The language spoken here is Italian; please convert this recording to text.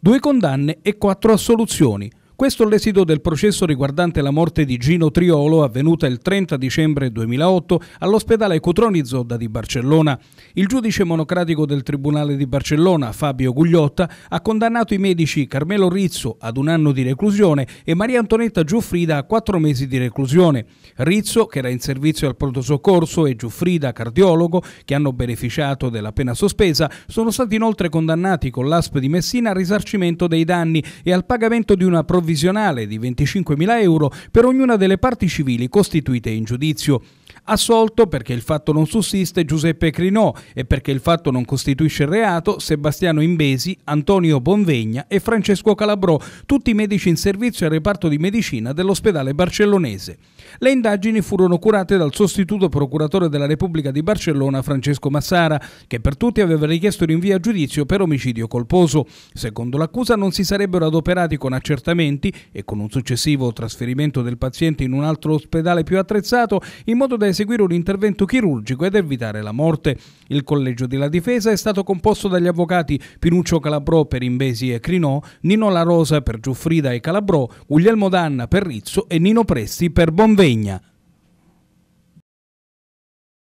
due condanne e quattro assoluzioni, questo è l'esito del processo riguardante la morte di Gino Triolo avvenuta il 30 dicembre 2008 all'ospedale Cutroni Zodda di Barcellona. Il giudice monocratico del Tribunale di Barcellona, Fabio Gugliotta, ha condannato i medici Carmelo Rizzo ad un anno di reclusione e Maria Antonetta Giuffrida a quattro mesi di reclusione. Rizzo, che era in servizio al pronto soccorso, e Giuffrida, cardiologo, che hanno beneficiato della pena sospesa, sono stati inoltre condannati con l'ASP di Messina al risarcimento dei danni e al pagamento di una provvidenza provvisionale di 25.000 euro per ognuna delle parti civili costituite in giudizio. Assolto perché il fatto non sussiste Giuseppe Crinò e perché il fatto non costituisce reato Sebastiano Imbesi, Antonio Bonvegna e Francesco Calabrò, tutti medici in servizio al reparto di medicina dell'ospedale barcellonese. Le indagini furono curate dal sostituto procuratore della Repubblica di Barcellona Francesco Massara, che per tutti aveva richiesto l'invio a giudizio per omicidio colposo. Secondo l'accusa non si sarebbero adoperati con accertamenti e con un successivo trasferimento del paziente in un altro ospedale più attrezzato in modo da eseguire un intervento chirurgico ed evitare la morte. Il collegio della difesa è stato composto dagli avvocati Pinuccio Calabrò per Imbesi e Crinò, Nino La Rosa per Giuffrida e Calabrò, Guglielmo Danna per Rizzo e Nino Presti per Bonvegna.